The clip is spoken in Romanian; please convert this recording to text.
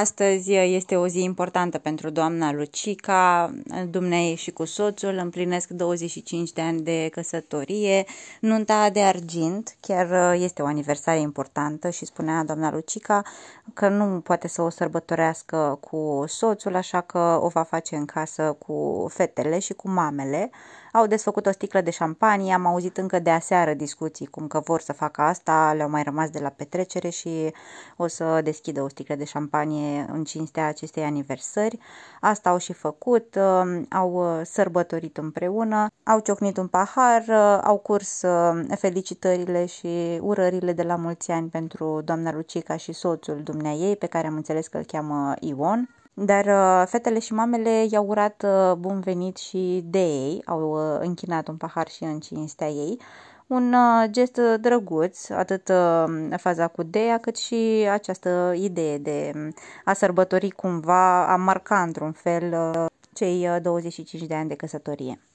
Astăzi uh, este o zi importantă pentru doamna Lucica, dumnei și cu soțul împlinesc 25 de ani de căsătorie, nunta de argint, chiar uh, este o aniversare importantă și spunea doamna Lucica că nu poate să o sărbătorească cu soțul, așa că o va face în casă cu fetele și cu mamele. Au desfăcut o sticlă de șampanie, am auzit încă de aseară discuții cum că vor să facă asta, le-au mai rămas de la petrecere și o să deschidă o sticlă de șampanie campanie în cinstea acestei aniversări. Asta au și făcut, um, au uh, sărbătorit împreună, au ciocnit un pahar, uh, au curs uh, felicitările și urările de la mulți ani pentru doamna Lucica și soțul dumneai ei, pe care am înțeles că îl cheamă Ion dar fetele și mamele i-au urat bun venit și de ei, au închinat un pahar și în cinstea ei, un uh, gest drăguț, atât uh, faza cu Dea, cât și această idee de um, a sărbători cumva, a marca într-un fel uh, cei 25 de ani de căsătorie.